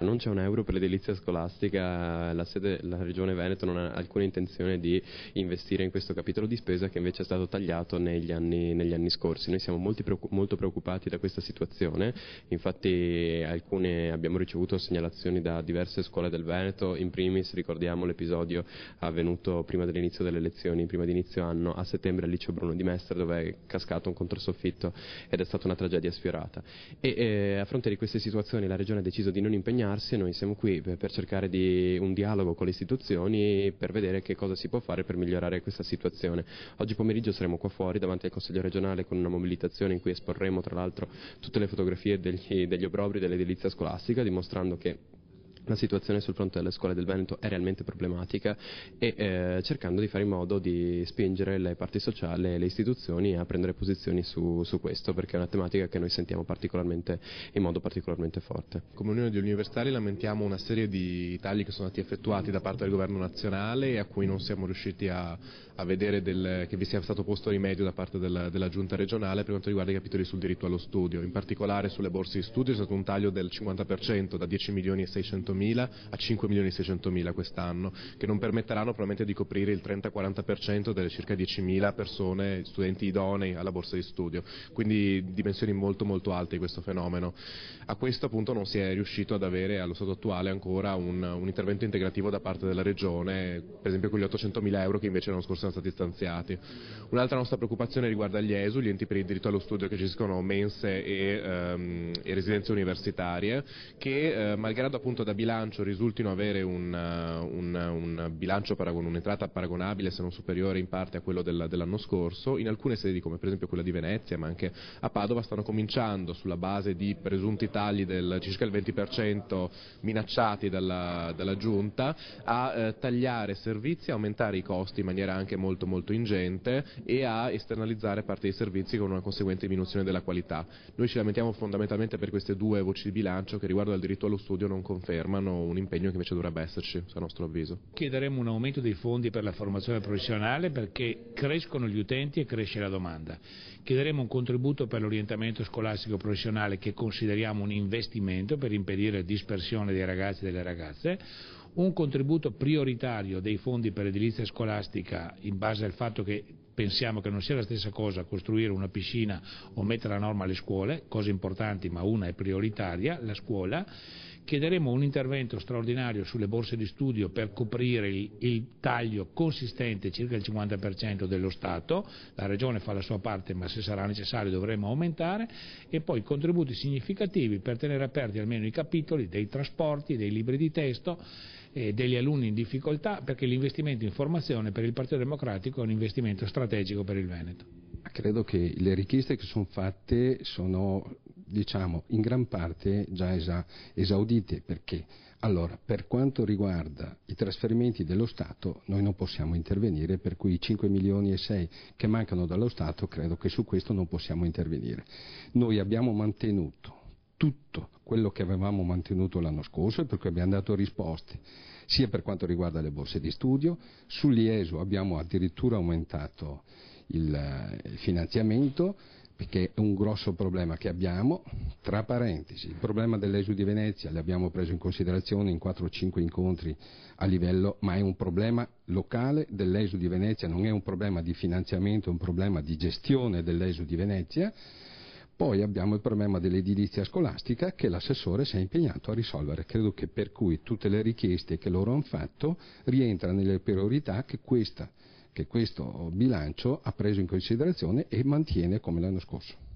Non c'è un euro per l'edilizia scolastica, la, sede, la, Regione Veneto non ha alcuna intenzione di investire in questo capitolo di spesa che invece è stato tagliato negli anni, negli anni scorsi. Noi siamo preoccup- molto preoccupati da questa situazione, infatti abbiamo ricevuto segnalazioni da diverse scuole del Veneto, in primis ricordiamo l'episodio avvenuto prima dell'inizio delle elezioni, prima di inizio anno, a settembre al liceo Bruno di Mestre dove è cascato un controsoffitto ed è stata una tragedia sfiorata. E, eh, a fronte di queste situazioni la Regione ha deciso di non impegnarsi impegnarsi, noi siamo qui per, per cercare di, un dialogo con le istituzioni per vedere che cosa si può fare per migliorare questa situazione. Oggi pomeriggio saremo qua fuori davanti al Consiglio regionale con una mobilitazione in cui esporremo tra l'altro tutte le fotografie degli, degli obrobri dell'edilizia scolastica, dimostrando che la situazione sul fronte delle scuole del Veneto è realmente problematica e eh, cercando di fare in modo di spingere le parti sociali e le istituzioni a prendere posizioni su, su, questo perché è una tematica che noi sentiamo in modo particolarmente forte. Come Unione degli Universitari lamentiamo una serie di tagli che sono stati effettuati da parte del governo nazionale e a cui non siamo riusciti a, a vedere del, che vi sia stato posto rimedio da parte del, della giunta regionale per quanto riguarda i capitoli sul diritto allo studio, in particolare sulle borse di studio c'è stato un taglio del 50% da 10 milioni e 600 milioni 400.000 a 5.600.000 quest'anno, che non permetteranno probabilmente di coprire il 30-40% delle circa 10.000 persone, studenti idonei alla borsa di studio, quindi dimensioni molto molto alte di questo fenomeno. A questo appunto non si è riuscito ad avere allo stato attuale ancora un, un intervento integrativo da parte della Regione, per esempio con gli 800.000 euro che invece l'anno scorso sono stati stanziati. Un'altra nostra preoccupazione riguarda gli ESU, gli enti per il diritto allo studio che gestiscono mense e, ehm, e residenze universitarie, che eh, malgrado appunto da bilancio bilancio risultino avere un, eh, un, un bilancio un'entrata paragonabile se non superiore in parte a quello del, dell'anno scorso, in alcune sedi come per esempio quella di Venezia ma anche a Padova stanno cominciando sulla base di presunti tagli del circa il 20% minacciati dalla, dalla giunta a eh, tagliare servizi, aumentare i costi in maniera anche molto molto ingente e a esternalizzare parte dei servizi con una conseguente diminuzione della qualità. Noi ci lamentiamo fondamentalmente per queste due voci di bilancio che riguardo al diritto allo studio non confermano confermano un impegno che invece dovrebbe esserci, a nostro avviso. Chiederemo un aumento dei fondi per la formazione professionale perché crescono gli utenti e cresce la domanda. Chiederemo un contributo per l'orientamento scolastico professionale che consideriamo un investimento per impedire la dispersione dei ragazzi e delle ragazze, un contributo prioritario dei fondi per edilizia scolastica in base al fatto che pensiamo che non sia la stessa cosa costruire una piscina o mettere a norma le scuole, cose importanti ma una è prioritaria, la scuola, chiederemo un intervento straordinario sulle borse di studio per coprire il, il taglio consistente, circa il 50% dello Stato, la Regione fa la sua parte ma se sarà necessario dovremo aumentare, e poi contributi significativi per tenere aperti almeno i capitoli dei trasporti, dei libri di testo, eh, degli alunni in difficoltà, perché l'investimento in formazione per il Partito Democratico è un investimento strategico per il Veneto. Credo che le richieste che sono fatte sono diciamo in gran parte già esa, esaudite perché allora, per quanto riguarda i trasferimenti dello Stato, noi non possiamo intervenire, per cui i 5 milioni e 6 che mancano dallo Stato, credo che su questo non possiamo intervenire. Noi abbiamo mantenuto tutto quello che avevamo mantenuto l'anno scorso e per cui abbiamo dato risposte, sia per quanto riguarda le borse di studio, sull'IESO abbiamo addirittura aumentato il, eh, il finanziamento, che è un grosso problema che abbiamo, tra parentesi, il problema dell'Esu di Venezia l'abbiamo preso in considerazione in 4 o 5 incontri a livello, ma è un problema locale dell'Esu di Venezia, non è un problema di finanziamento, è un problema di gestione dell'Esu di Venezia. Poi abbiamo il problema dell'edilizia scolastica che l'assessore si è impegnato a risolvere, credo che per cui tutte le richieste che loro hanno fatto rientrano nelle priorità che questa che questo bilancio ha preso in considerazione e mantiene come l'anno scorso.